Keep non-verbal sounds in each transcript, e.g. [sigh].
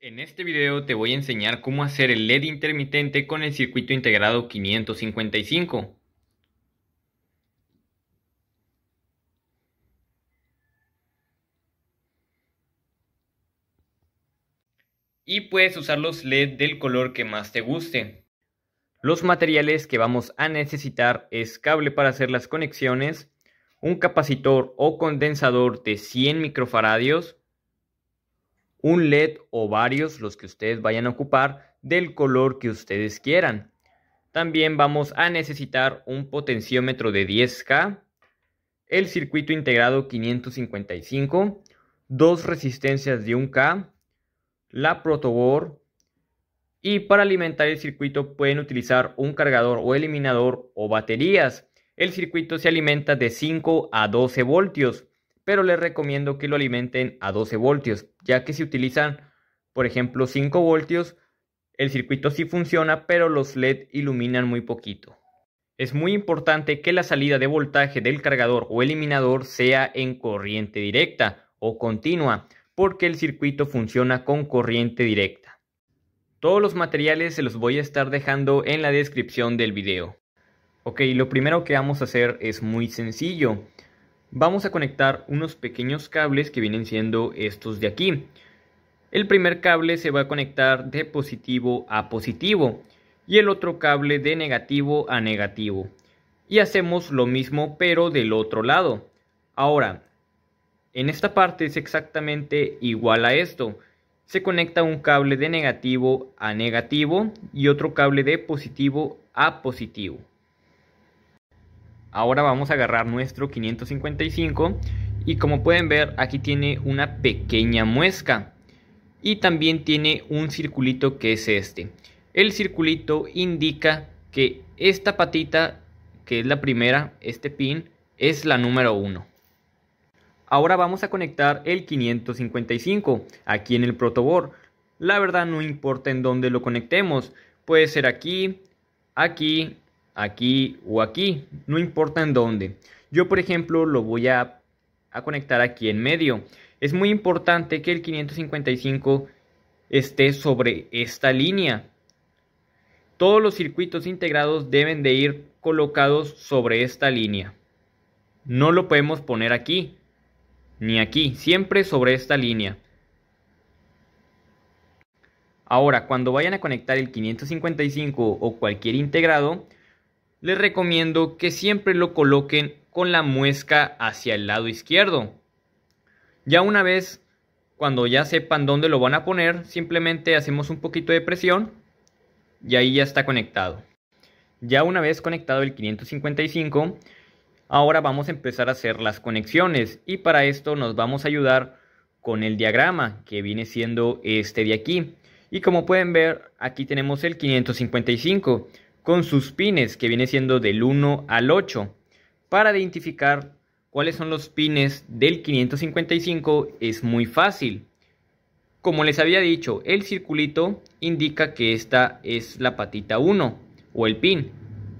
En este video te voy a enseñar cómo hacer el LED intermitente con el circuito integrado 555. Y puedes usar los LED del color que más te guste. Los materiales que vamos a necesitar es cable para hacer las conexiones, un capacitor o condensador de 100 microfaradios, un LED o varios, los que ustedes vayan a ocupar, del color que ustedes quieran. También vamos a necesitar un potenciómetro de 10K, el circuito integrado 555, dos resistencias de 1K, la protoboard y para alimentar el circuito pueden utilizar un cargador o eliminador o baterías. El circuito se alimenta de 5 a 12 voltios pero les recomiendo que lo alimenten a 12 voltios, ya que si utilizan, por ejemplo, 5 voltios, el circuito sí funciona, pero los LED iluminan muy poquito. Es muy importante que la salida de voltaje del cargador o eliminador sea en corriente directa o continua, porque el circuito funciona con corriente directa. Todos los materiales se los voy a estar dejando en la descripción del video. Ok, lo primero que vamos a hacer es muy sencillo vamos a conectar unos pequeños cables que vienen siendo estos de aquí. El primer cable se va a conectar de positivo a positivo y el otro cable de negativo a negativo. Y hacemos lo mismo pero del otro lado. Ahora, en esta parte es exactamente igual a esto. Se conecta un cable de negativo a negativo y otro cable de positivo a positivo. Ahora vamos a agarrar nuestro 555 y como pueden ver aquí tiene una pequeña muesca y también tiene un circulito que es este. El circulito indica que esta patita que es la primera, este pin, es la número 1. Ahora vamos a conectar el 555 aquí en el protoboard. La verdad no importa en dónde lo conectemos, puede ser aquí, aquí aquí o aquí, no importa en dónde. Yo, por ejemplo, lo voy a, conectar aquí en medio. Es muy importante que el 555 esté sobre esta línea. Todos los circuitos integrados deben de ir colocados sobre esta línea. No lo podemos poner aquí, ni aquí, siempre sobre esta línea. Ahora, cuando vayan a conectar el 555 o cualquier integrado, les recomiendo que siempre lo coloquen con la muesca hacia el lado izquierdo. Ya una vez, cuando ya sepan dónde lo van a poner, simplemente hacemos un poquito de presión y ahí ya está conectado. Ya una vez conectado el 555, ahora vamos a empezar a hacer las conexiones y para esto nos vamos a ayudar con el diagrama que viene siendo este de aquí. Y como pueden ver, aquí tenemos el 555 con sus pines, que viene siendo del 1 al 8, para identificar cuáles son los pines del 555 es muy fácil. Como les había dicho, el circulito indica que esta es la patita 1 o el pin.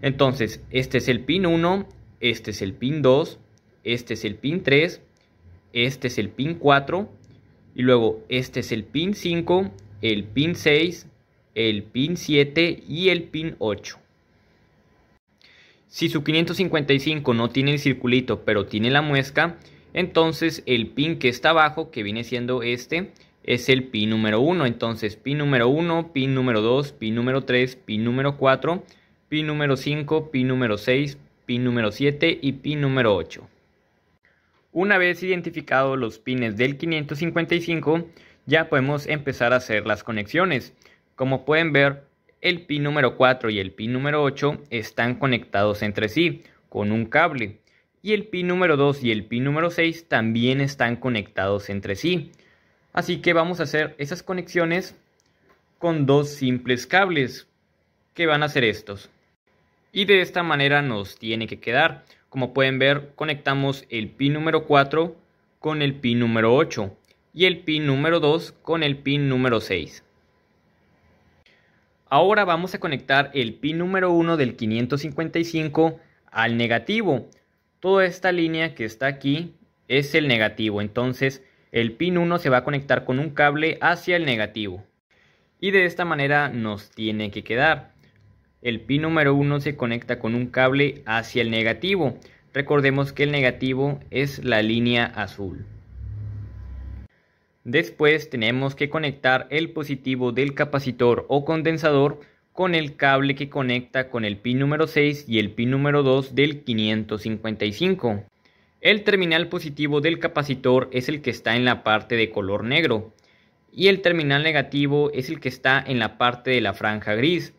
Entonces, este es el pin 1, este es el pin 2, este es el pin 3, este es el pin 4 y luego este es el pin 5, el pin 6, el pin 7 y el pin 8. Si su 555 no tiene el circulito pero tiene la muesca, entonces el pin que está abajo, que viene siendo este, es el pin número 1. Entonces pin número 1, pin número 2, pin número 3, pin número 4, pin número 5, pin número 6, pin número 7 y pin número 8. Una vez identificados los pines del 555, ya podemos empezar a hacer las conexiones. Como pueden ver, el pin número 4 y el pin número 8 están conectados entre sí con un cable. Y el pin número 2 y el pin número 6 también están conectados entre sí. Así que vamos a hacer esas conexiones con dos simples cables que van a ser estos. Y de esta manera nos tiene que quedar. Como pueden ver, conectamos el pin número 4 con el pin número 8 y el pin número 2 con el pin número 6. Ahora vamos a conectar el pin número 1 del 555 al negativo. Toda esta línea que está aquí es el negativo, entonces el pin 1 se va a conectar con un cable hacia el negativo. Y de esta manera nos tiene que quedar. El pin número 1 se conecta con un cable hacia el negativo. Recordemos que el negativo es la línea azul. Después tenemos que conectar el positivo del capacitor o condensador con el cable que conecta con el pin número 6 y el pin número 2 del 555. El terminal positivo del capacitor es el que está en la parte de color negro y el terminal negativo es el que está en la parte de la franja gris.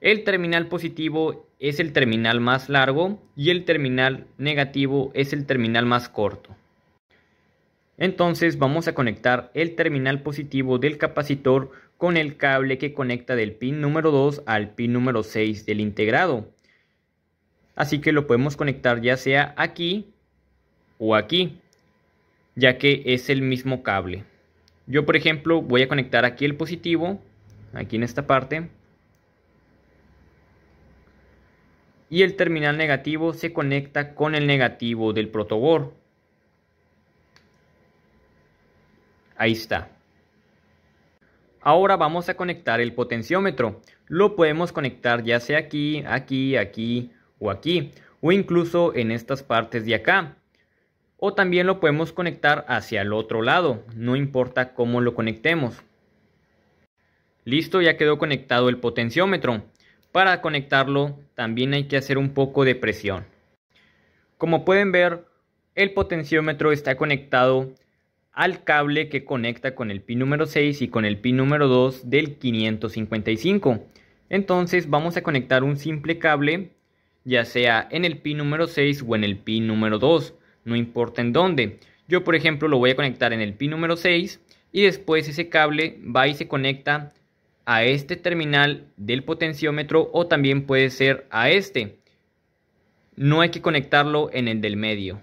El terminal positivo es el terminal más largo y el terminal negativo es el terminal más corto. Entonces vamos a conectar el terminal positivo del capacitor con el cable que conecta del pin número 2 al pin número 6 del integrado. Así que lo podemos conectar ya sea aquí o aquí, ya que es el mismo cable. Yo por ejemplo voy a conectar aquí el positivo, aquí en esta parte. Y el terminal negativo se conecta con el negativo del protoboard. Ahí está. Ahora vamos a conectar el potenciómetro. Lo podemos conectar ya sea aquí, aquí, aquí o aquí. O incluso en estas partes de acá. O también lo podemos conectar hacia el otro lado. No importa cómo lo conectemos. Listo, ya quedó conectado el potenciómetro. Para conectarlo también hay que hacer un poco de presión. Como pueden ver, el potenciómetro está conectado al cable que conecta con el pin número 6 y con el pin número 2 del 555. Entonces vamos a conectar un simple cable ya sea en el pin número 6 o en el pin número 2, no importa en dónde. Yo por ejemplo lo voy a conectar en el pin número 6 y después ese cable va y se conecta a este terminal del potenciómetro o también puede ser a este. No hay que conectarlo en el del medio.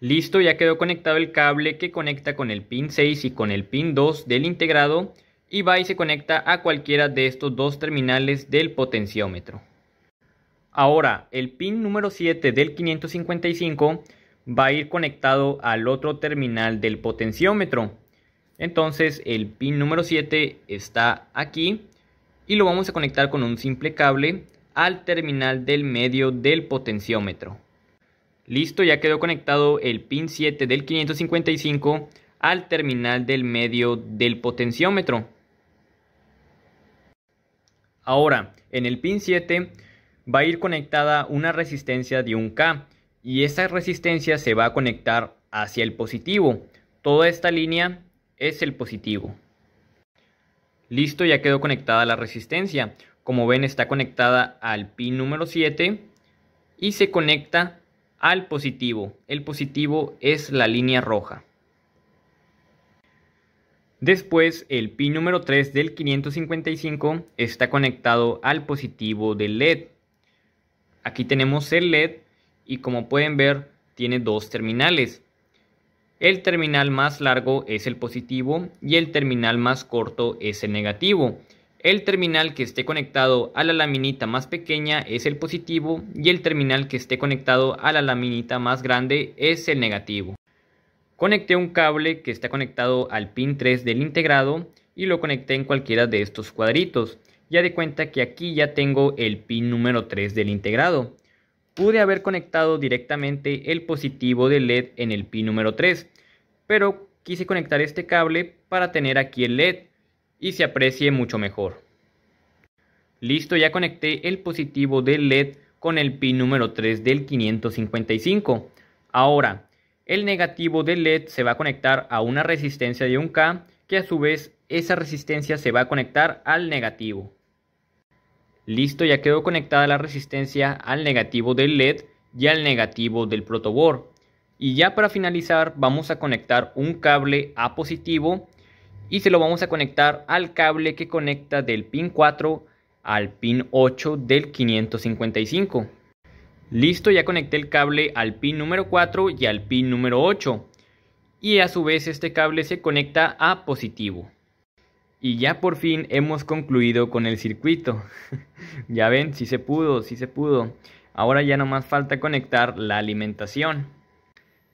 Listo, ya quedó conectado el cable que conecta con el pin 6 y con el pin 2 del integrado y va y se conecta a cualquiera de estos dos terminales del potenciómetro. Ahora, el pin número 7 del 555 va a ir conectado al otro terminal del potenciómetro. Entonces, el pin número 7 está aquí y lo vamos a conectar con un simple cable al terminal del medio del potenciómetro. Listo, ya quedó conectado el pin 7 del 555 al terminal del medio del potenciómetro. Ahora, en el pin 7 va a ir conectada una resistencia de 1K y esa resistencia se va a conectar hacia el positivo. Toda esta línea es el positivo. Listo, ya quedó conectada la resistencia. Como ven, está conectada al pin número 7 y se conecta al positivo. El positivo es la línea roja. Después, el pin número 3 del 555 está conectado al positivo del LED. Aquí tenemos el LED y como pueden ver tiene dos terminales. El terminal más largo es el positivo y el terminal más corto es el negativo. El terminal que esté conectado a la laminita más pequeña es el positivo y el terminal que esté conectado a la laminita más grande es el negativo. Conecté un cable que está conectado al pin 3 del integrado y lo conecté en cualquiera de estos cuadritos. Ya de cuenta que aquí ya tengo el pin número 3 del integrado. Pude haber conectado directamente el positivo del LED en el pin número 3, pero quise conectar este cable para tener aquí el LED y se aprecie mucho mejor. Listo, ya conecté el positivo del LED con el pin número 3 del 555. Ahora, el negativo del LED se va a conectar a una resistencia de 1K que a su vez esa resistencia se va a conectar al negativo. Listo, ya quedó conectada la resistencia al negativo del LED y al negativo del protoboard. Y ya para finalizar vamos a conectar un cable A positivo y se lo vamos a conectar al cable que conecta del pin 4 al pin 8 del 555. Listo, ya conecté el cable al pin número 4 y al pin número 8. Y a su vez este cable se conecta a positivo. Y ya por fin hemos concluido con el circuito. [laughs] ya ven, si se pudo, si sí se pudo. Ahora ya no más falta conectar la alimentación.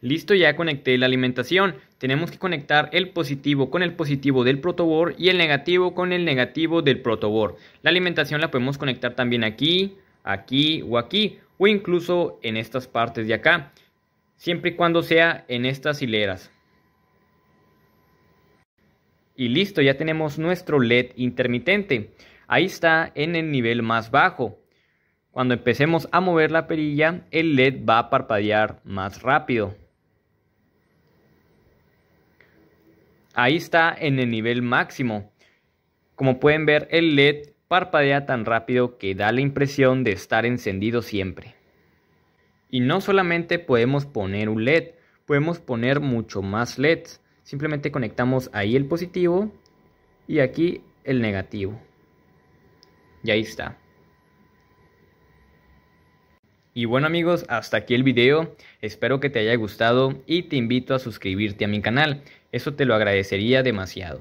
Listo, ya conecté la alimentación tenemos que conectar el positivo con el positivo del protobor y el negativo con el negativo del protobor. La alimentación la podemos conectar también aquí, aquí o aquí o incluso en estas partes de acá, siempre y cuando sea en estas hileras. Y listo, ya tenemos nuestro LED intermitente. Ahí está en el nivel más bajo. Cuando empecemos a mover la perilla, el LED va a parpadear más rápido. Ahí está en el nivel máximo. Como pueden ver, el LED parpadea tan rápido que da la impresión de estar encendido siempre. Y no solamente podemos poner un LED, podemos poner mucho más LEDs. Simplemente conectamos ahí el positivo y aquí el negativo. Y ahí está. Y bueno amigos, hasta aquí el video. Espero que te haya gustado y te invito a suscribirte a mi canal. Eso te lo agradecería demasiado.